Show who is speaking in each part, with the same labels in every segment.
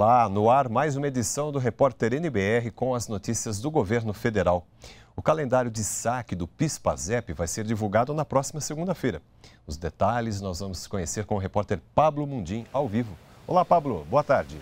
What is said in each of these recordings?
Speaker 1: Olá, no ar mais uma edição do Repórter NBR com as notícias do governo federal. O calendário de saque do PIS/PASEP vai ser divulgado na próxima segunda-feira. Os detalhes nós vamos conhecer com o repórter Pablo Mundim ao vivo. Olá, Pablo, boa tarde.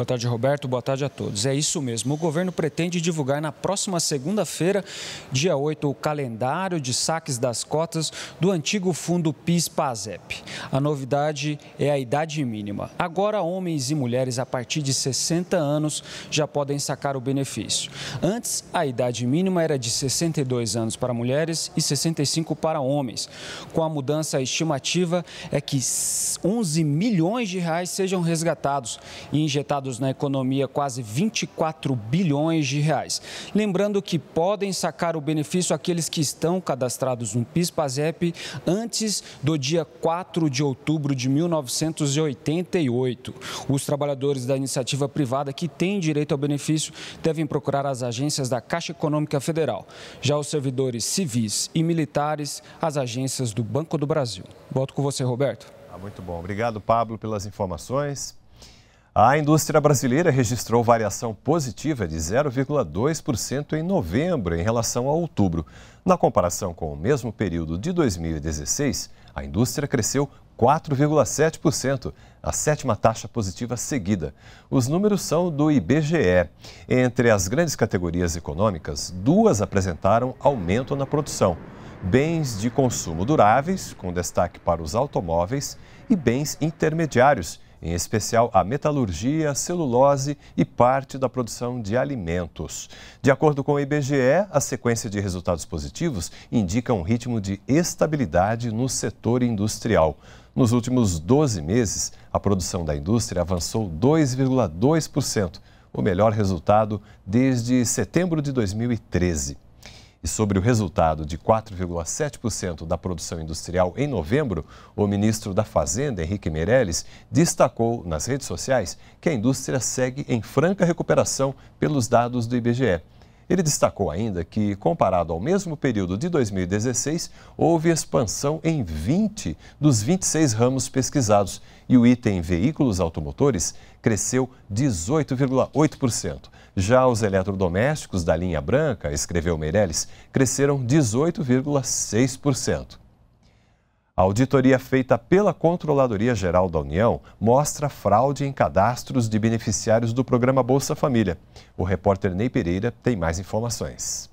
Speaker 1: Boa tarde, Roberto. Boa
Speaker 2: tarde a todos. É isso mesmo. O governo pretende divulgar na próxima segunda-feira, dia 8, o calendário de saques das cotas do antigo fundo PIS-PASEP. A novidade é a idade mínima. Agora, homens e mulheres a partir de 60 anos já podem sacar o benefício. Antes, a idade mínima era de 62 anos para mulheres e 65 para homens. Com a mudança, a estimativa é que 11 milhões de reais sejam resgatados e injetados na economia quase 24 bilhões de reais. Lembrando que podem sacar o benefício aqueles que estão cadastrados no PIS/PASEP antes do dia 4 de outubro de 1988. Os trabalhadores da iniciativa privada que têm direito ao benefício devem procurar as agências da Caixa Econômica Federal. Já os servidores
Speaker 1: civis e militares, as agências do Banco do Brasil. Volto com você, Roberto. Ah, muito bom. Obrigado, Pablo, pelas informações. A indústria brasileira registrou variação positiva de 0,2% em novembro em relação a outubro. Na comparação com o mesmo período de 2016, a indústria cresceu 4,7%, a sétima taxa positiva seguida. Os números são do IBGE. Entre as grandes categorias econômicas, duas apresentaram aumento na produção: bens de consumo duráveis, com destaque para os automóveis, e bens intermediários em especial a metalurgia, celulose e parte da produção de alimentos. De acordo com o IBGE, a sequência de resultados positivos indica um ritmo de estabilidade no setor industrial. Nos últimos 12 meses, a produção da indústria avançou 2,2%, o melhor resultado desde setembro de 2013. E sobre o resultado de 4,7% da produção industrial em novembro, o ministro da Fazenda, Henrique Meirelles, destacou nas redes sociais que a indústria segue em franca recuperação pelos dados do IBGE. Ele destacou ainda que, comparado ao mesmo período de 2016, houve expansão em 20 dos 26 ramos pesquisados e o item veículos automotores cresceu 18,8%. Já os eletrodomésticos da linha branca, escreveu Meirelles, cresceram 18,6%. A auditoria feita pela Controladoria Geral da União mostra fraude em cadastros de beneficiários do programa Bolsa Família. O repórter Ney Pereira tem mais informações.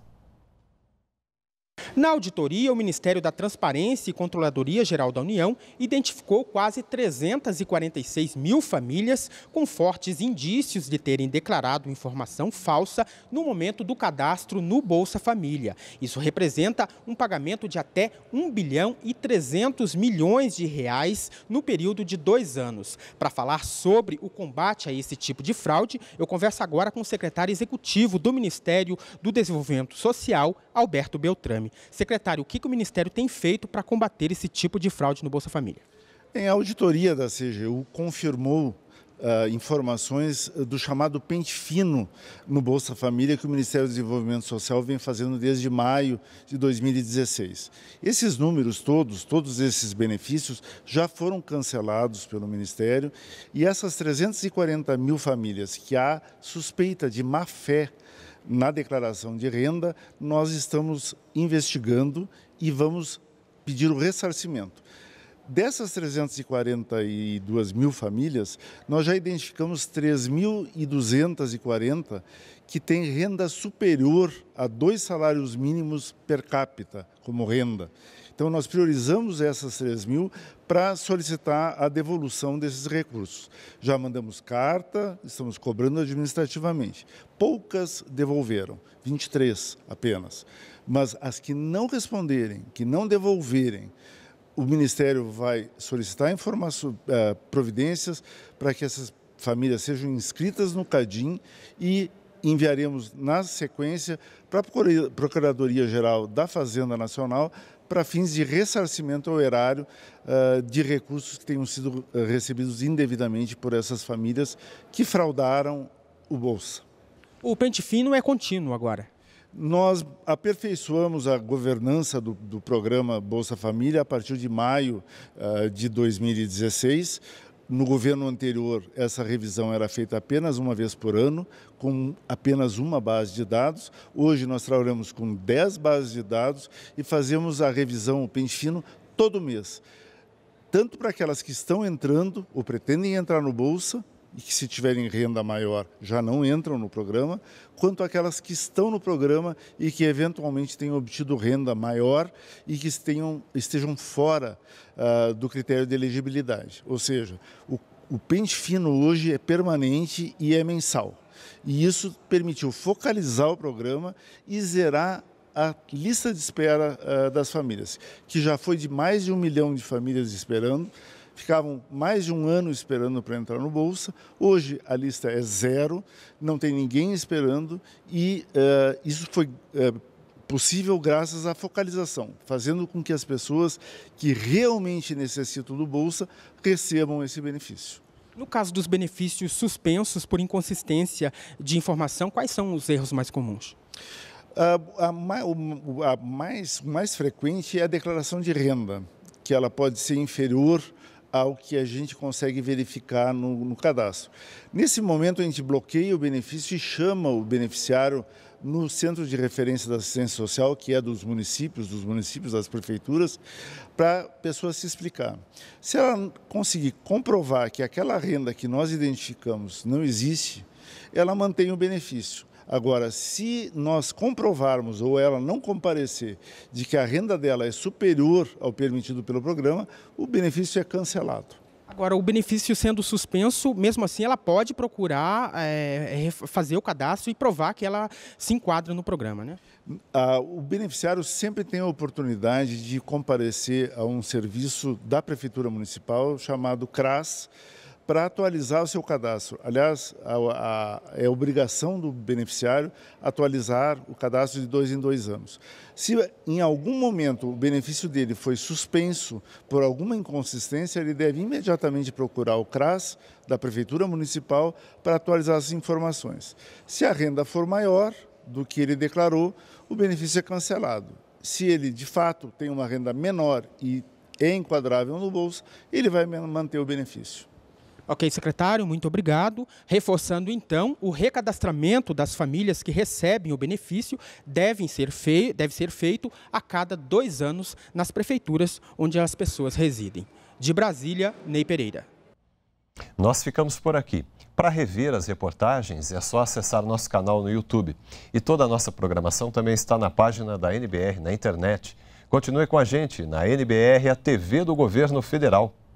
Speaker 3: Na auditoria, o Ministério da Transparência e Controladoria Geral da União identificou quase 346 mil famílias com fortes indícios de terem declarado informação falsa no momento do cadastro no Bolsa Família. Isso representa um pagamento de até 1 bilhão e 300 milhões de reais no período de dois anos. Para falar sobre o combate a esse tipo de fraude, eu converso agora com o secretário executivo do Ministério do Desenvolvimento Social, Alberto Beltrame.
Speaker 4: Secretário, o que, o Ministério tem feito
Speaker 3: para combater esse tipo de fraude no Bolsa Família?
Speaker 4: Em auditoria da CGU confirmou Uh, informações ah, do chamado pente fino no Bolsa Família que o Ministério do Desenvolvimento Social vem fazendo desde maio de 2016. Esses números todos, todos esses benefícios, já foram cancelados pelo Ministério e essas 340 mil famílias que há suspeita de má fé na declaração de renda, nós estamos investigando e vamos pedir o ressarcimento. Dessas 342 mil famílias, nós já identificamos 3.240 que têm renda superior a dois salários mínimos per capita como renda. Então, nós priorizamos essas 3 mil para solicitar a devolução desses recursos. Já mandamos carta, estamos cobrando administrativamente. Poucas devolveram, 23 apenas. Mas as que não responderem, que não devolverem, o Ministério vai solicitar informações, eh, providências para que essas famílias sejam inscritas no CADIM e enviaremos na sequência para a Procuradoria-Geral da Fazenda Nacional para fins de ressarcimento ao erário uh, de recursos que tenham sido ah, recebidos indevidamente por essas famílias que fraudaram o Bolsa. O pente fino é contínuo agora. Nós aperfeiçoamos a governança do, do programa Bolsa Família a partir de maio uh, de 2016 no governo anterior, essa revisão era feita apenas uma vez por ano, com apenas uma base de dados. Hoje, nós trabalhamos com 10 bases de dados e fazemos a revisão, o pente fino, todo mês. Tanto para aquelas que estão entrando ou pretendem entrar no Bolsa, e que se tiverem renda maior já não entram no programa, quanto aquelas que estão no programa e que eventualmente tenham obtido renda maior e que tenham, estejam fora uh, do critério de elegibilidade. Ou seja, o, o pente fino hoje é permanente e é mensal. E isso permitiu focalizar o programa e zerar a lista de espera uh, das famílias, que já foi de mais de um milhão de famílias esperando ficavam mais de um ano esperando para entrar no Bolsa. Hoje a lista é zero, não tem ninguém esperando e uh, isso foi uh, possível graças à focalização, fazendo com que as pessoas que realmente necessitam do Bolsa recebam esse benefício.
Speaker 3: No caso dos benefícios suspensos por inconsistência
Speaker 4: de informação, quais são os erros mais comuns? A, a, a mais, mais frequente é a declaração de renda, que ela pode ser inferior ao que a gente consegue verificar no, no, cadastro. Nesse momento, a gente bloqueia o benefício e chama o beneficiário no Centro de Referência da Assistência Social, que é dos municípios, dos municípios, das prefeituras, para a pessoa se explicar. Se ela conseguir comprovar que aquela renda que nós identificamos não existe, ela mantém o benefício. Agora, se nós comprovarmos ou ela não comparecer de que a renda dela é superior ao permitido pelo programa, o benefício é cancelado.
Speaker 3: Agora, o benefício sendo suspenso, mesmo assim, ela pode procurar é, fazer o cadastro e provar que ela se enquadra no programa, né?
Speaker 4: Ah, o beneficiário sempre tem a oportunidade de comparecer a um serviço da Prefeitura Municipal chamado CRAS, para atualizar o seu cadastro. Aliás, a, a, é obrigação do beneficiário atualizar o cadastro de dois em dois anos. Se em algum momento o benefício dele foi suspenso por alguma inconsistência, ele deve imediatamente procurar o CRAS da Prefeitura Municipal para atualizar as informações. Se a renda for maior do que ele declarou, o benefício é cancelado. Se ele de fato tem uma renda menor e é enquadrável no bolso, ele vai manter o benefício. Ok, secretário, muito obrigado. Reforçando então, o
Speaker 3: recadastramento das famílias que recebem o benefício devem ser fei deve ser feito a cada dois anos nas prefeituras onde as pessoas residem. De Brasília, Ney Pereira.
Speaker 1: Nós ficamos por aqui. Para rever as reportagens, é só acessar nosso canal no YouTube. E toda a nossa programação também está na página da NBR na internet. Continue com a gente na NBR, a TV do Governo Federal.